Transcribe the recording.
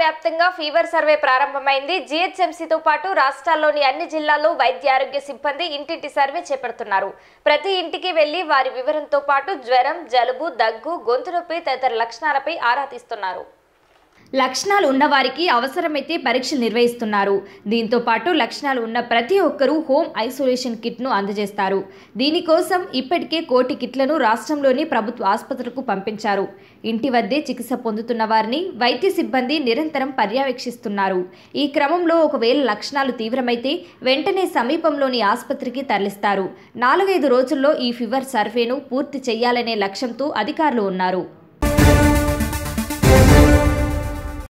వ్యాప్తంగా fever survey ప్రారంభమైంది జీహెచ్ఎంసీతో పాటు రాష్ట్రాల్లోని అన్ని జిల్లాల్లో వైద్య ఆరోగ్య సిబ్బంది ఇంటింటి సర్వే చేపడుతున్నారు ప్రతి ఇంటికి వెళ్లి వారి వివరంతో పాటు జ్వరం జలుబు దగ్గు గొంతు నొప్పి తదితర లక్షణాలపై ఆరా తీస్తున్నారు లక్షణాలు ఉన్నవారికి అవసరమైతే పరీక్షలు నిర్వహిస్తున్నారు దీంతో పాటు లక్షణాలు ఉన్న ప్రతి ఒక్కరూ హోమ్ ఐసోలేషన్ కిట్ను అందజేస్తారు దీనికోసం ఇప్పటికే కోటి కిట్లను రాష్ట్రంలోని ప్రభుత్వ ఆసుపత్రులకు పంపించారు ఇంటి వద్దే చికిత్స పొందుతున్న వారిని వైద్య సిబ్బంది నిరంతరం పర్యవేక్షిస్తున్నారు ఈ క్రమంలో ఒకవేళ లక్షణాలు తీవ్రమైతే వెంటనే సమీపంలోని ఆసుపత్రికి తరలిస్తారు నాలుగైదు రోజుల్లో ఈ ఫీవర్ సర్వేను పూర్తి చేయాలనే లక్ష్యంతో అధికారులు ఉన్నారు